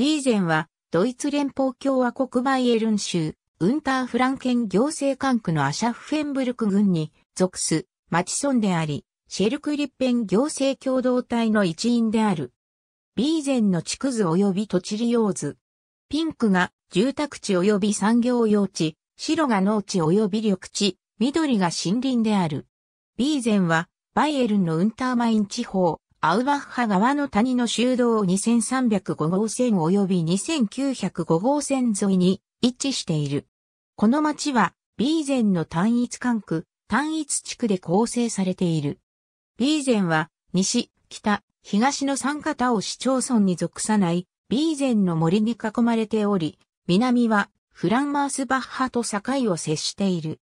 リーゼンは、ドイツ連邦共和国バイエルン州、ウンターフランケン行政管区のアシャフフェンブルク郡に属す町村であり、シェルクリッペン行政共同体の一員である。ビーゼンの地区図及び土地利用図。ピンクが住宅地及び産業用地、白が農地及び緑地、緑が森林である。ビーゼンは、バイエルンのウンターマイン地方、アウバッハ川の谷の修道2305号線及び2905号線沿いに位置している。この町は、ビーゼンの単一管区、単一地区で構成されている。ビーゼンは、西、北、東の三方を市町村に属さない、ビーゼンの森に囲まれており、南は、フランマースバッハと境を接している。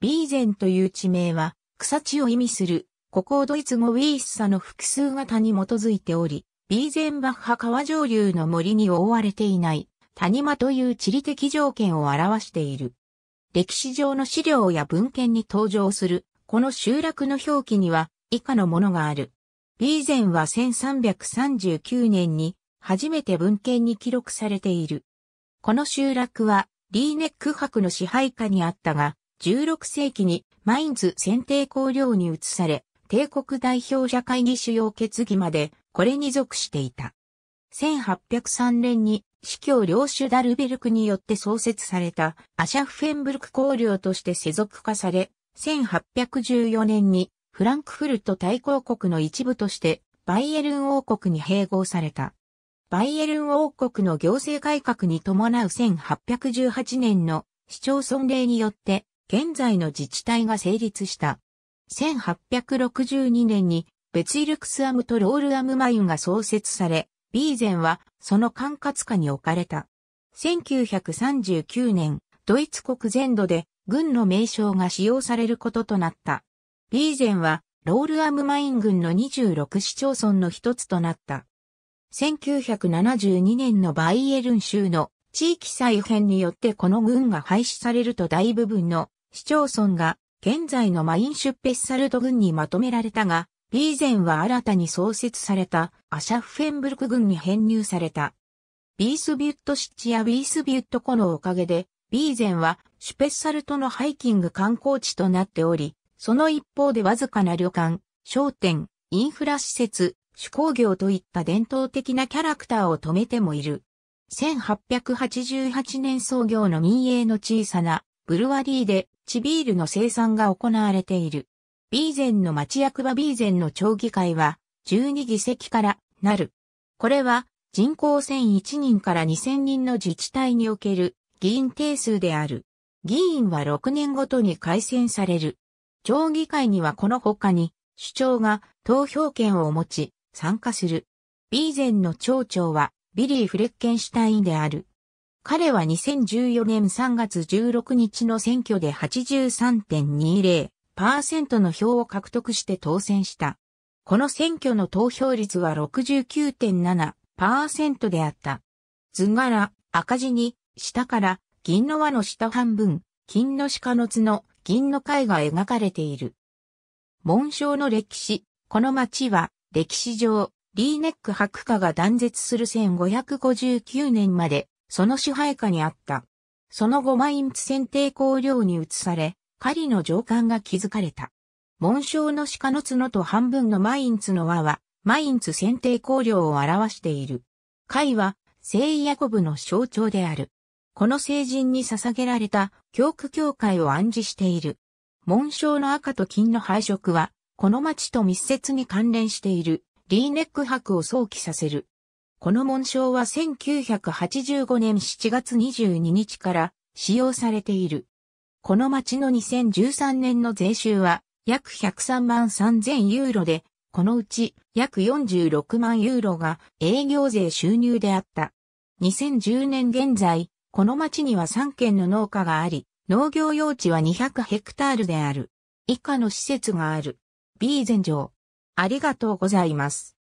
ビーゼンという地名は、草地を意味するここをドイツ語ウィースサの複数型に基づいており、ビーゼンバッハ川上流の森に覆われていない谷間という地理的条件を表している。歴史上の資料や文献に登場する、この集落の表記には以下のものがある。ビーゼンは1339年に初めて文献に記録されている。この集落はリーネック博の支配下にあったが、16世紀にマインズ選定工領に移され、帝国代表者会議主要決議まで、これに属していた。1803年に、司教領主ダルベルクによって創設されたアシャフフェンブルク公領として世俗化され、1814年にフランクフルト大公国の一部としてバイエルン王国に併合された。バイエルン王国の行政改革に伴う1818年の市町村令によって現在の自治体が成立した。1862年にベツイルクスアムとロールアムマインが創設され、ビーゼンはその管轄下に置かれた。1939年、ドイツ国全土で軍の名称が使用されることとなった。ビーゼンはロールアムマイン軍の26市町村の一つとなった。1972年のバイエルン州の地域再編によってこの軍が廃止されると大部分の市町村が現在のマインシュペッサルト軍にまとめられたが、ビーゼンは新たに創設されたアシャフフェンブルク軍に編入された。ビースビュットシッチやビースビュット湖のおかげで、ビーゼンはシュペッサルトのハイキング観光地となっており、その一方でわずかな旅館、商店、インフラ施設、手工業といった伝統的なキャラクターを止めてもいる。1888年創業の民営の小さなブルワリーで地ビールの生産が行われている。ビーゼンの町役場ビーゼンの町議会は12議席からなる。これは人口1001人から2000人の自治体における議員定数である。議員は6年ごとに改選される。町議会にはこの他に、首長が投票権を持ち、参加する。ビーゼンの町長はビリー・フレッケンシュタインである。彼は2014年3月16日の選挙で83.20%の票を獲得して当選した。この選挙の投票率は69.7%であった。図柄、赤字に、下から、銀の輪の下半分、金の鹿の角、銀の貝が描かれている。紋章の歴史、この町は、歴史上、リーネック白化が断絶する1559年まで、その支配下にあった。その後マインツ選定公領に移され、狩りの上官が築かれた。紋章の鹿の角と半分のマインツの輪は、マインツ選定公領を表している。貝は、聖ヤコブの象徴である。この聖人に捧げられた教区教会を暗示している。紋章の赤と金の配色は、この町と密接に関連している、リーネック箔を想起させる。この紋章は1985年7月22日から使用されている。この町の2013年の税収は約103万3000ユーロで、このうち約46万ユーロが営業税収入であった。2010年現在、この町には3軒の農家があり、農業用地は200ヘクタールである。以下の施設がある。B 全城。ありがとうございます。